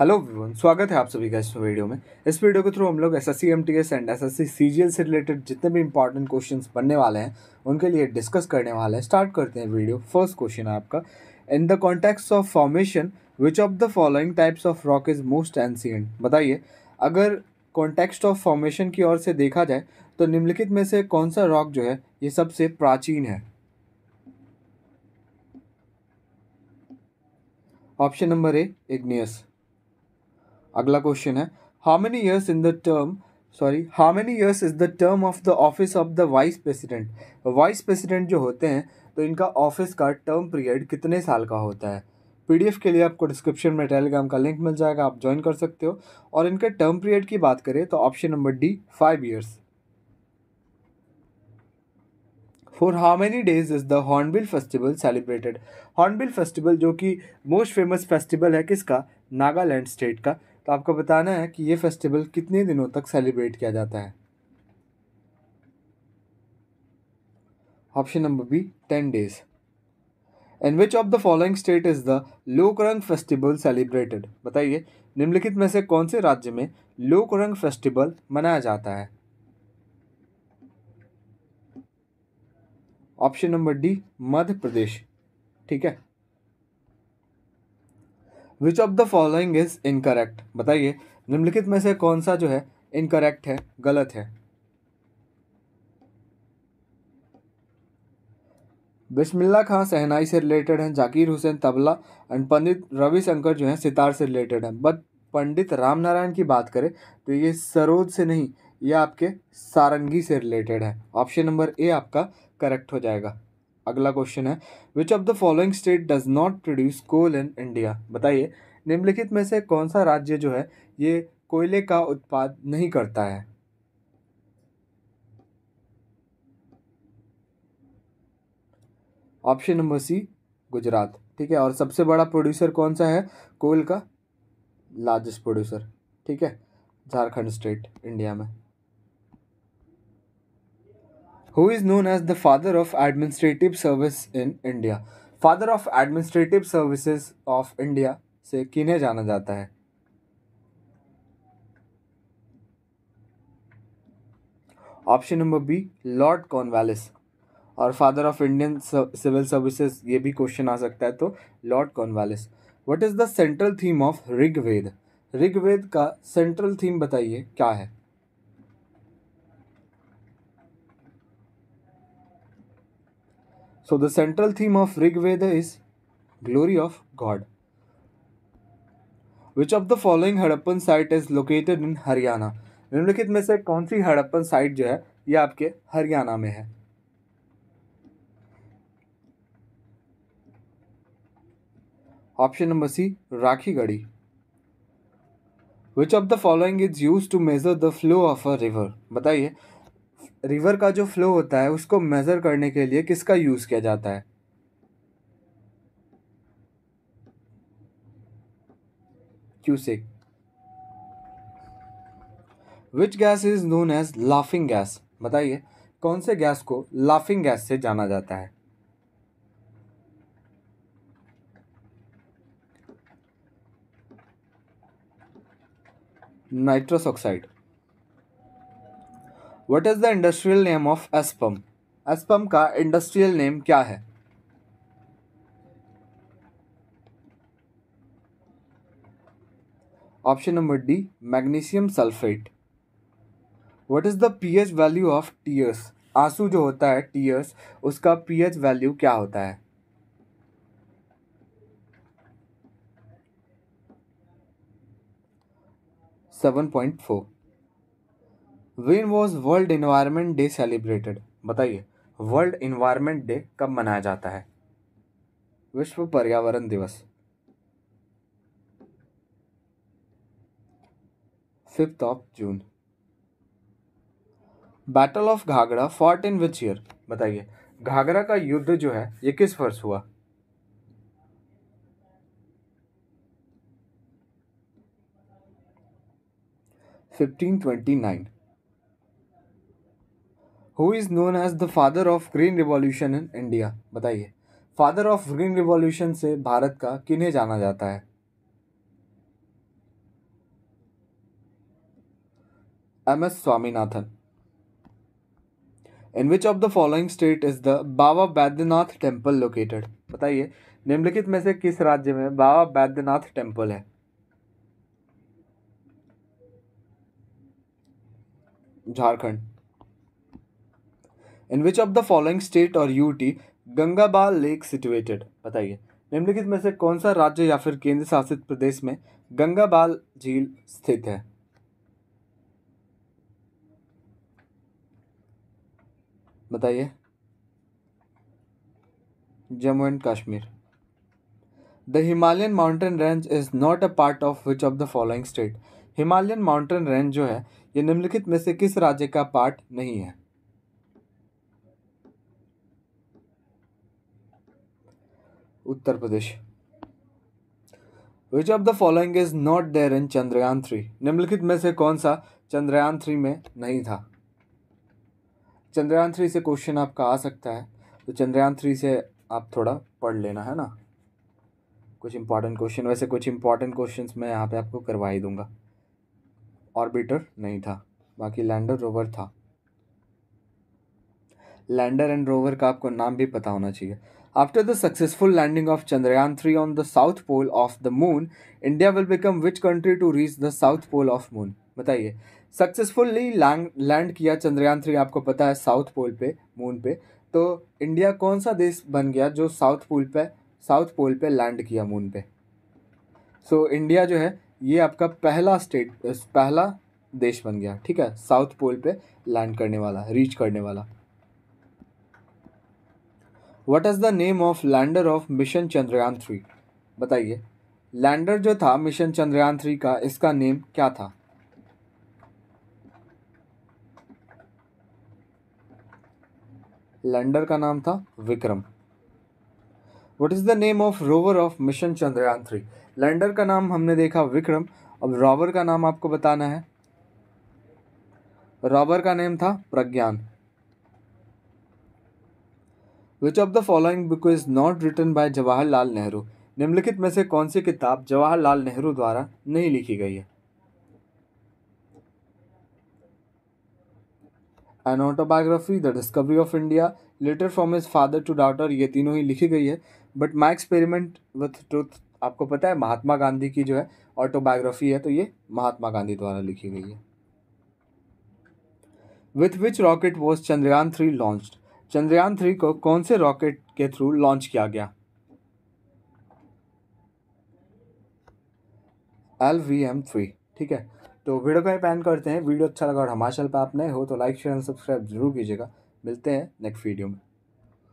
Hello everyone स्वागत है आप सभी का इस वीडियो में इस वीडियो के थ्रू हम लोग S S C M T S and S S C C G L से रिलेटेड जितने भी इंपॉर्टेंट क्वेश्चन बनने वाले हैं उनके लिए डिस्कस करने वाले हैं स्टार्ट करते हैं वीडियो फर्स्ट क्वेश्चन है आपका in the context of formation which of the following types of rock is most ancient बताइए अगर कॉन्टेक्स्ट ऑफ फॉर्मेशन की ओर से देखा जाए तो निम्नलिखित में से कौन सा रॉक जो है ये सबसे प्राचीन है ऑप्शन नंबर ए इग्नियस अगला क्वेश्चन है how many years in the term sorry how many years is the term of the office of the vice president vice president जो होते हैं तो इनका ऑफिस का टर्म पीरियड कितने साल का होता है पीडीएफ के लिए आपको डिस्क्रिप्शन में टेलीग्राम का लिंक मिल जाएगा आप ज्वाइन कर सकते हो और इनके टर्म पीरियड की बात करें तो option number D five years for how many days is the hornbill festival celebrated hornbill festival जो कि मोस्ट फेमस फेस्टिवल है किसका नागालैंड स्टेट का तो आपको बताना है कि ये फेस्टिवल कितने दिनों तक सेलिब्रेट किया जाता है option number B ten days and which of the following state is the Lokrang festival celebrated बताइए निम्नलिखित में से कौन से राज्य में लोकरंग फेस्टिवल मनाया जाता है option number D Madhya Pradesh ठीक है which of the following is incorrect बताइए निम्नलिखित में से कौन सा जो है इनकरेक्ट है गलत है बिस्मिल्ला खां सहनाई से रिलेटेड हैं जाकिर हुसैन तबला एंड पंडित रविशंकर जो हैं सितार से रिलेटेड हैं बट पंडित रामनारायण की बात करें तो ये सरोज से नहीं ये आपके सारंगी से रिलेटेड है ऑप्शन नंबर ए आपका करेक्ट हो जाएगा अगला क्वेश्चन है which of the following state does not produce coal in India बताइए निम्नलिखित में से कौन सा राज्य जो है ये कोयले का उत्पाद नहीं करता है ऑप्शन नंबर सी गुजरात ठीक है और सबसे बड़ा प्रोड्यूसर कौन सा है कोयल का लार्जेस्ट प्रोड्यूसर ठीक है झारखंड स्टेट इंडिया में who is known as the father of administrative service in India father of administrative services of India से किन्हें जाना जाता है option number B Lord Cornwallis और father of Indian civil services ये भी क्वेश्चन आ सकता है तो Lord Cornwallis what is the central theme of Rigveda Rigveda का सेंट्रल थीम बताइए क्या है So, the central theme of Rig Veda is Glory of God. Which of the following Harappan site is located in Haryana निम्नलिखित में से कौन सी हड़प्पन साइट जो है ये आपके हरियाणा में है option number C Rakhi Garhi which of the following is use to measure the flow of a river बताइए रिवर का जो फ्लो होता है उसको मेज़र करने के लिए किसका यूज़ किया जाता है cusec which gas is known as laughing gas बताइए कौन से गैस को लाफिंग गैस से जाना जाता है nitrous oxide what is the industrial name of एसपम एसपम का इंडस्ट्रियल नेम क्या है option number D magnesium sulphate what is the pH value of tears आंसू जो होता है टीयर्स उसका पीएच वैल्यू क्या होता है seven point four when was world environment day celebrated बताइए वर्ल्ड इन्वायरमेंट डे कब मनाया जाता है विश्व पर्यावरण दिवस fifth of June battle of Ghaghra fought in which year बताइए घाघरा का युद्ध जो है ये किस वर्ष हुआ fifteen twenty nine who is known as the father of green revolution in India बताइए फादर ऑफ ग्रीन रिवॉल्यूशन से भारत का किन्हें जाना जाता है M S Swaminathan in which of the following state is the Baba Baidyanath temple located बताइए निम्नलिखित में से किस राज्य में बाबा बैद्यनाथ टेम्पल है Jharkhand in which of the following state और यूटी गंगाबाल लेक सिचुएटेड बताइए निम्नलिखित में से कौन सा राज्य या फिर केंद्र शासित प्रदेश में गंगाबाल झील स्थित है बताइए Jammu and Kashmir the Himalayan mountain range is not a part of which of the following state Himalayan mountain range जो है ये निम्नलिखित में से किस राज्य का पार्ट नहीं है Uttar Pradesh which of the following is not there in Chandrayaan three निम्नलिखित में से कौन सा चंद्रयान थ्री में नहीं था चंद्रयान थ्री से क्वेश्चन आपका आ सकता है तो चंद्रयान थ्री से आप थोड़ा पढ़ लेना है ना कुछ इंपॉर्टेंट क्वेश्चन वैसे कुछ इंपॉर्टेंट क्वेश्चन मैं यहाँ पे आपको करवा ही दूंगा ऑर्बिटर नहीं था बाकी लैंडर रोवर था लैंडर एंड रोवर का आपको नाम भी पता होना चाहिए After the successful landing of Chandrayaan 3 on the South Pole of the Moon, India will become which country to reach the South Pole of Moon? बताइए सक्सेसफुली लैंड किया चंद्रयान थ्री आपको पता है साउथ पोल पे मून पे तो India कौन सा देश बन गया जो साउथ पोल पे साउथ पोल पे लैंड किया मून पे सो so, इंडिया जो है ये आपका पहला स्टेट पहला देश बन गया ठीक है साउथ पोल पे लैंड करने वाला रीच करने वाला what is the name of lander of mission Chandrayaan three बताइए लैंडर जो था मिशन चंद्रयान थ्री का इसका नेम क्या था लैंडर का नाम था Vikram what is the name of rover of mission Chandrayaan three lander का नाम हमने देखा विक्रम अब रॉवर का नाम आपको बताना है रॉवर का नेम था Pragyan which of the following book is not written by Jawaharlal Nehru निम्नलिखित में से कौन सी किताब जवाहरलाल नेहरू द्वारा नहीं लिखी गई है an autobiography the discovery of India letter from his father to daughter ये तीनों ही लिखी गई है but my experiment with truth आपको पता है महात्मा गांधी की जो है ऑटोबायोग्राफी है तो ये महात्मा गांधी द्वारा लिखी गई है with which rocket was Chandrayaan three launched Chandrayaan three को कौन से रॉकेट के थ्रू लॉन्च किया गया एल वी एम थ्री ठीक है तो वीडियो का ही पैन करते हैं वीडियो अच्छा लगा और हमारे चल पर आप नए हो तो लाइक शेयर एंड सब्सक्राइब जरूर कीजिएगा मिलते हैं नेक्स्ट वीडियो में